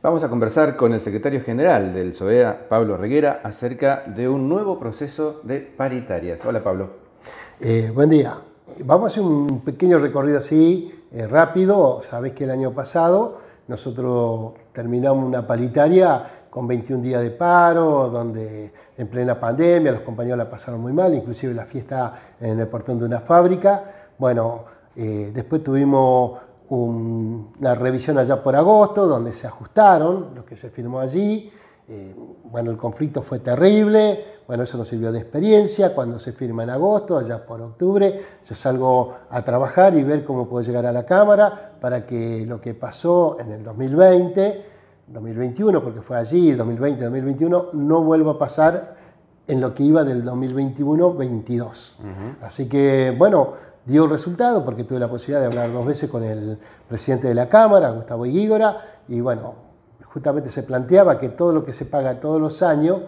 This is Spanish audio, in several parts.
Vamos a conversar con el secretario general del SOEA, Pablo Reguera, acerca de un nuevo proceso de paritarias. Hola, Pablo. Eh, buen día. Vamos a hacer un pequeño recorrido así, eh, rápido. Sabes que el año pasado nosotros terminamos una paritaria con 21 días de paro, donde en plena pandemia los compañeros la pasaron muy mal, inclusive la fiesta en el portón de una fábrica. Bueno, eh, después tuvimos un, una revisión allá por agosto, donde se ajustaron lo que se firmó allí. Eh, bueno, el conflicto fue terrible, bueno, eso nos sirvió de experiencia. Cuando se firma en agosto, allá por octubre, yo salgo a trabajar y ver cómo puedo llegar a la Cámara para que lo que pasó en el 2020, 2021, porque fue allí, 2020, 2021, no vuelva a pasar en lo que iba del 2021-22. Así que, bueno, dio el resultado porque tuve la posibilidad de hablar dos veces con el presidente de la Cámara, Gustavo Igígora, y bueno, justamente se planteaba que todo lo que se paga todos los años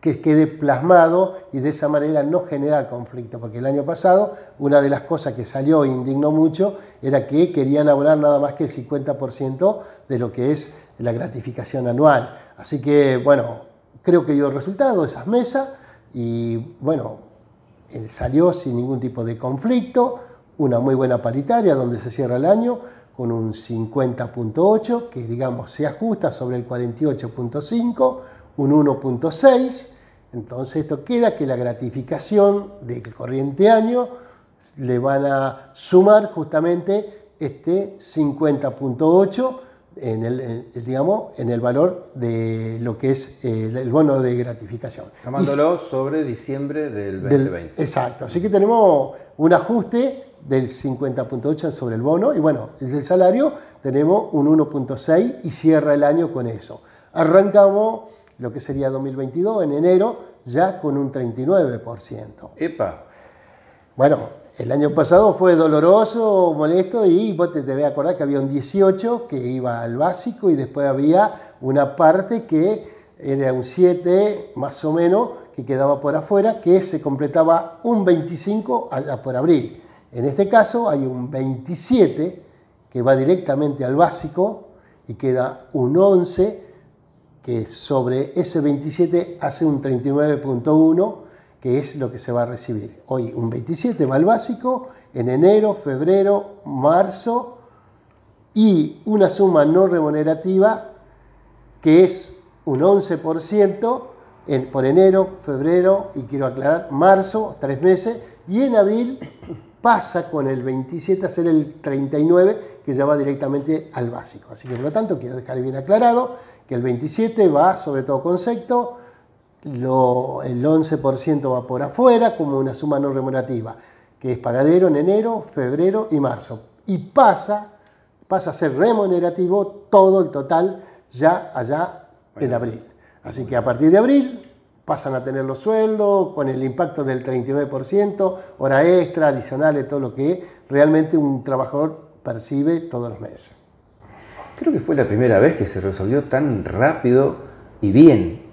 que quede plasmado y de esa manera no generar conflicto, porque el año pasado una de las cosas que salió e indignó mucho era que querían abonar nada más que el 50% de lo que es la gratificación anual. Así que, bueno, creo que dio el resultado esas mesas y, bueno, él salió sin ningún tipo de conflicto, una muy buena paritaria donde se cierra el año con un 50.8 que digamos se ajusta sobre el 48.5, un 1.6, entonces esto queda que la gratificación del corriente año le van a sumar justamente este 50.8 en el, digamos, en el valor de lo que es eh, el, bono de gratificación. Tomándolo sobre diciembre del 2020. exacto, así que tenemos un ajuste del 50.8 sobre el bono y bueno, del salario tenemos un 1.6 y cierra el año con eso. Arrancamos lo que sería 2022 en enero ya con un 39%. ¡Epa! Bueno, el año pasado fue doloroso, molesto, y vos te debes acordar que había un 18 que iba al básico y después había una parte que era un 7 más o menos que quedaba por afuera, que se completaba un 25 allá por abril. En este caso hay un 27 que va directamente al básico y queda un 11 que sobre ese 27 hace un 39.1 que es lo que se va a recibir. Hoy un 27 va al básico, en enero, febrero, marzo y una suma no remunerativa que es un 11% por enero, febrero y quiero aclarar, marzo, tres meses, y en abril pasa con el 27 a ser el 39 que ya va directamente al básico. Así que por lo tanto quiero dejar bien aclarado que el 27 va sobre todo concepto, el 11% va por afuera como una suma no remunerativa, que es pagadero en enero, febrero y marzo. Y pasa, a ser remunerativo todo el total ya allá en abril. Así que a partir de abril pasan a tener los sueldos con el impacto del 39%, hora extra, adicionales, todo lo que realmente un trabajador percibe todos los meses. Creo que fue la primera vez que se resolvió tan rápido y bien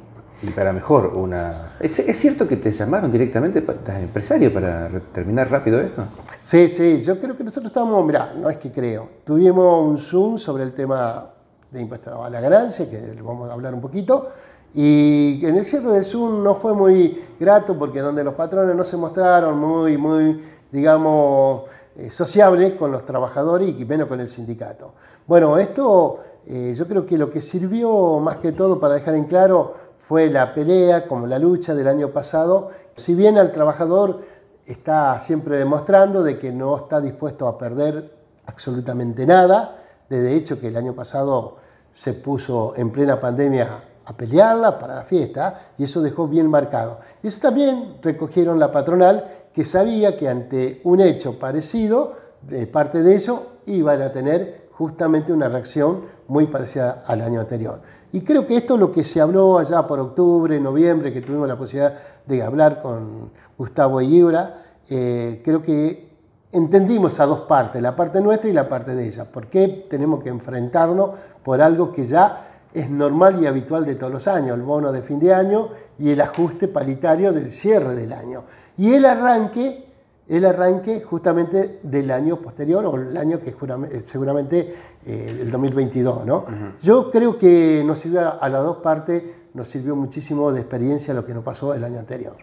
y para mejor, una... ¿Es, cierto que te llamaron directamente, estás empresario, para terminar rápido esto? Sí, sí, yo creo que nosotros estábamos, mirá, no es que creo, tuvimos un Zoom sobre el tema de impuestos a la ganancia, que vamos a hablar un poquito, y en el cierre del Zoom no fue muy grato porque donde los patrones no se mostraron muy, muy, digamos, eh, sociables con los trabajadores y menos con el sindicato. Bueno, esto eh, yo creo que lo que sirvió más que todo para dejar en claro fue la pelea, como la lucha del año pasado. Si bien al trabajador está siempre demostrando de que no está dispuesto a perder absolutamente nada, de hecho que el año pasado se puso en plena pandemia a pelearla para la fiesta y eso dejó bien marcado. Y eso también recogieron la patronal que sabía que ante un hecho parecido de parte de eso iban a tener justamente una reacción muy parecida al año anterior. Y creo que esto es lo que se habló allá por octubre, noviembre, que tuvimos la posibilidad de hablar con Gustavo Ibra, eh, creo que entendimos a dos partes, la parte nuestra y la parte de ella. ¿Por qué tenemos que enfrentarnos por algo que ya es normal y habitual de todos los años, el bono de fin de año y el ajuste palitario del cierre del año? Y el arranque el arranque justamente del año posterior o el año que eh, seguramente eh, el 2022, ¿no? Yo creo que nos sirvió a las dos partes, nos sirvió muchísimo de experiencia lo que nos pasó el año anterior.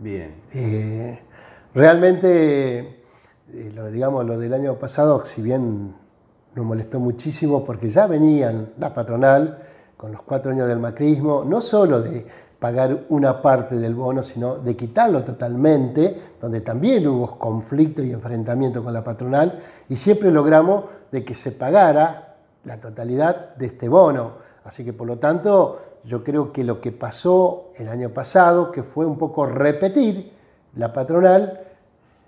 Bien. Eh, realmente, lo, digamos, lo del año pasado, si bien nos molestó muchísimo porque ya venían la patronal, con los cuatro años del macrismo, no solo de pagar una parte del bono, sino de quitarlo totalmente, donde también hubo conflicto y enfrentamiento con la patronal, y siempre logramos de que se pagara la totalidad de este bono. Así que por lo tanto, yo creo que lo que pasó el año pasado, que fue un poco repetir la patronal,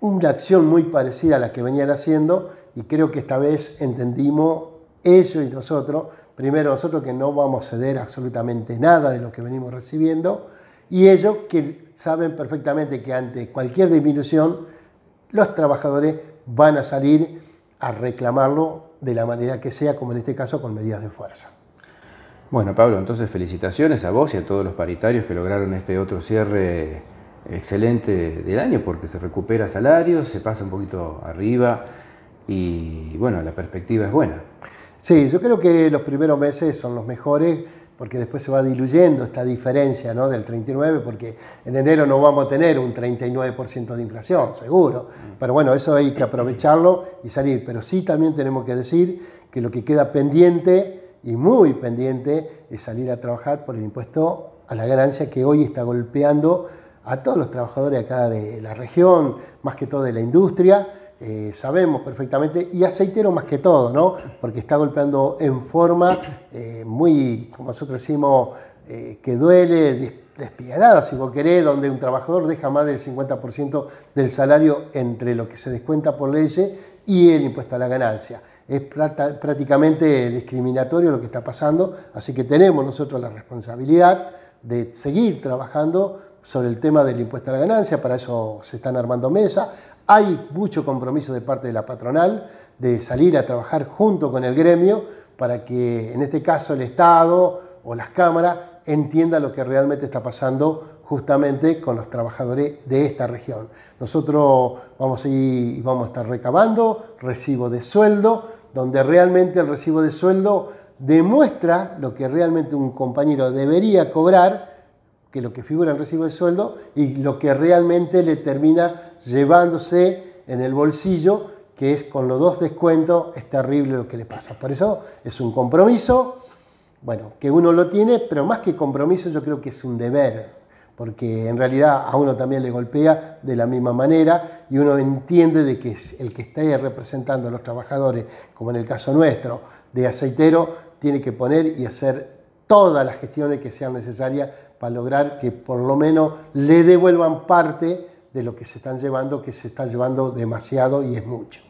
una acción muy parecida a la que venían haciendo, y creo que esta vez entendimos ellos y nosotros primero nosotros que no vamos a ceder absolutamente nada de lo que venimos recibiendo, y ellos que saben perfectamente que ante cualquier disminución los trabajadores van a salir a reclamarlo de la manera que sea, como en este caso con medidas de fuerza. Bueno, Pablo, entonces felicitaciones a vos y a todos los paritarios que lograron este otro cierre excelente del año, porque se recupera salarios, se pasa un poquito arriba y bueno, la perspectiva es buena. Sí, yo creo que los primeros meses son los mejores porque después se va diluyendo esta diferencia ¿no? del 39, porque en enero no vamos a tener un 39% de inflación, seguro. Pero bueno, eso hay que aprovecharlo y salir. Pero sí también tenemos que decir que lo que queda pendiente y muy pendiente es salir a trabajar por el impuesto a la ganancia que hoy está golpeando a todos los trabajadores acá de la región, más que todo de la industria eh, sabemos perfectamente, y aceitero más que todo, ¿no? Porque está golpeando en forma eh, muy, como nosotros decimos, eh, que duele, despiadada, si vos querés, donde un trabajador deja más del 50% del salario entre lo que se descuenta por ley y el impuesto a la ganancia. Es prácticamente discriminatorio lo que está pasando, así que tenemos nosotros la responsabilidad de seguir trabajando sobre el tema del impuesto a la ganancia, para eso se están armando mesas. Hay mucho compromiso de parte de la patronal de salir a trabajar junto con el gremio para que en este caso el Estado o las cámaras entiendan lo que realmente está pasando justamente con los trabajadores de esta región. Nosotros vamos a, ir, vamos a estar recabando recibo de sueldo, donde realmente el recibo de sueldo demuestra lo que realmente un compañero debería cobrar que lo que figura en el recibo de sueldo y lo que realmente le termina llevándose en el bolsillo, que es con los dos descuentos, es terrible lo que le pasa. Por eso es un compromiso, bueno, que uno lo tiene, pero más que compromiso yo creo que es un deber, porque en realidad a uno también le golpea de la misma manera y uno entiende de que el que está representando a los trabajadores, como en el caso nuestro de aceitero, tiene que poner y hacer todas las gestiones que sean necesarias para lograr que por lo menos le devuelvan parte de lo que se están llevando, que se está llevando demasiado y es mucho.